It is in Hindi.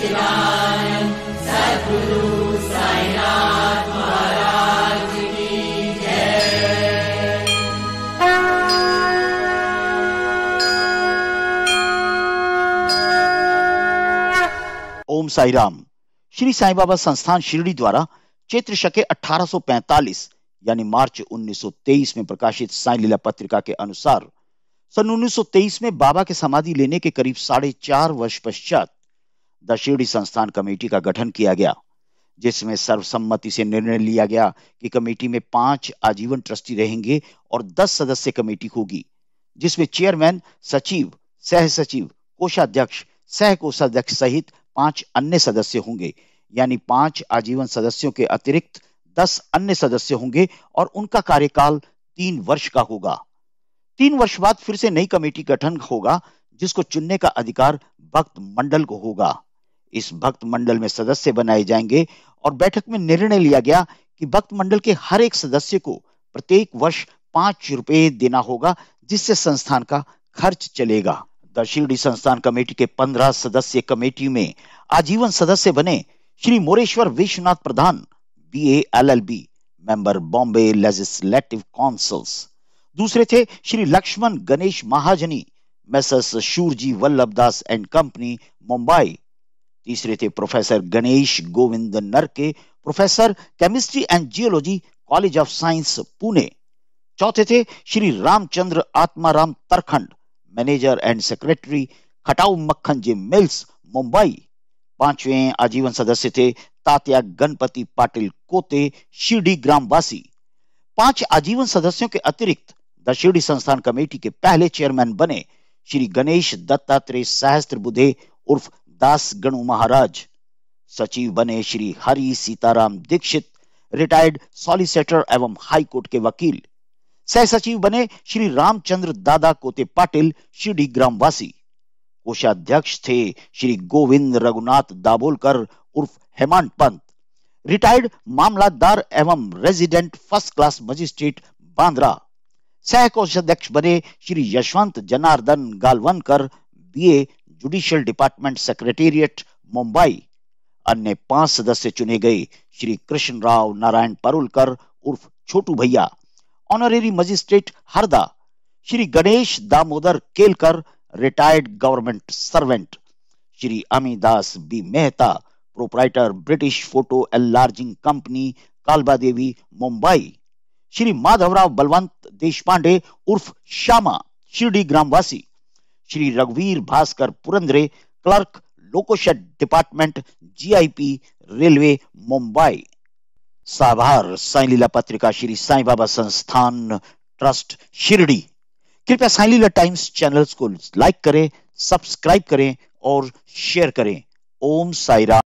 ओम साई राम श्री साई बाबा संस्थान शिरडी द्वारा चैत्र शके 1845 यानी मार्च 1923 में प्रकाशित साई लीला पत्रिका के अनुसार सन 1923 में बाबा के समाधि लेने के करीब साढ़े चार वर्ष पश्चात द संस्थान कमेटी का गठन किया गया जिसमें सर्वसम्मति से निर्णय लिया गया कि कमेटी में पांच आजीवन ट्रस्टी रहेंगे और दस सदस्य कमेटी होगी जिसमें चेयरमैन सचिव सह सचिव कोषाध्यक्ष सह कोषाध्यक्ष सहित पांच अन्य सदस्य होंगे यानी पांच आजीवन सदस्यों के अतिरिक्त दस अन्य सदस्य होंगे और उनका कार्यकाल तीन वर्ष का होगा तीन वर्ष बाद फिर से नई कमेटी गठन होगा जिसको चुनने का अधिकार भक्त मंडल को होगा इस भक्त मंडल में सदस्य बनाए जाएंगे और बैठक में निर्णय लिया गया कि भक्त मंडल के हर एक सदस्य को प्रत्येक वर्ष पांच रुपए देना होगा जिससे संस्थान का खर्च चलेगा द संस्थान कमेटी के पंद्रह सदस्य कमेटी में आजीवन सदस्य बने Shri Moreshwar Vishwanath Pradhan B A L L B member Bombay legislative councils दूसरे थे Shri Laxman Ganesh Mahajani messrs Shoorji Vallabh Das and company Mumbai तीसरे थे professor Ganesh Govind Narke professor chemistry and geology college of science Pune चौथे थे Shri Ramchandra Atmaram Tarkhand manager and secretary Khatau Makhanji mills Mumbai पांचवें आजीवन सदस्य थे तात्या गणपति पाटिल कोते शिरडी ग्रामवासी पांच आजीवन सदस्यों के अतिरिक्त द शिरडी संस्थान कमेटी के पहले चेयरमैन बने श्री गणेश दत्तात्रेय सहस्त्र बुधे उर्फ दास गणु महाराज सचिव बने श्री हरि सीताराम दीक्षित रिटायर्ड सॉलिसिटर एवं कोर्ट के वकील सह सचिव बने श्री रामचंद्र दादा कोते पाटिल शिडी ग्रामवासी कोषाध्यक्ष थे श्री गोविंद रघुनाथ दाबोलकर उर्फ हेमांत पंत रिटायर्ड मामलादार एवं resident first class magistrate Bandra सह कोषाध्यक्ष बने Shri Yashwant Janardan Galvankar BA judicial department secretariat Mumbai अन्य पांच सदस्य चुने गए श्री कृष्ण राव नारायण परुलकर उर्फ Chhotu Bhaiya honorary magistrate Harda Shri Ganesh Damodar Kelkar retired government servant Shri Amidas B Mehta proprietor British photo enlarging company Kalbadevi Mumbai Shri Madhavrao Balwant Deshpande उर्फ श्यामा शिरडी ग्रामवासी श्री रघुवीर Bhaskar Purandare clerk loco shed department GIP railway Mumbai साभार साई लीला पत्रिका श्री साई बाबा संस्थान ट्रस्ट शिरडी कृपया साई लीला टाइम्स चैनल्स को लाइक करें सब्सक्राइब करें और शेयर करें ओम साईरा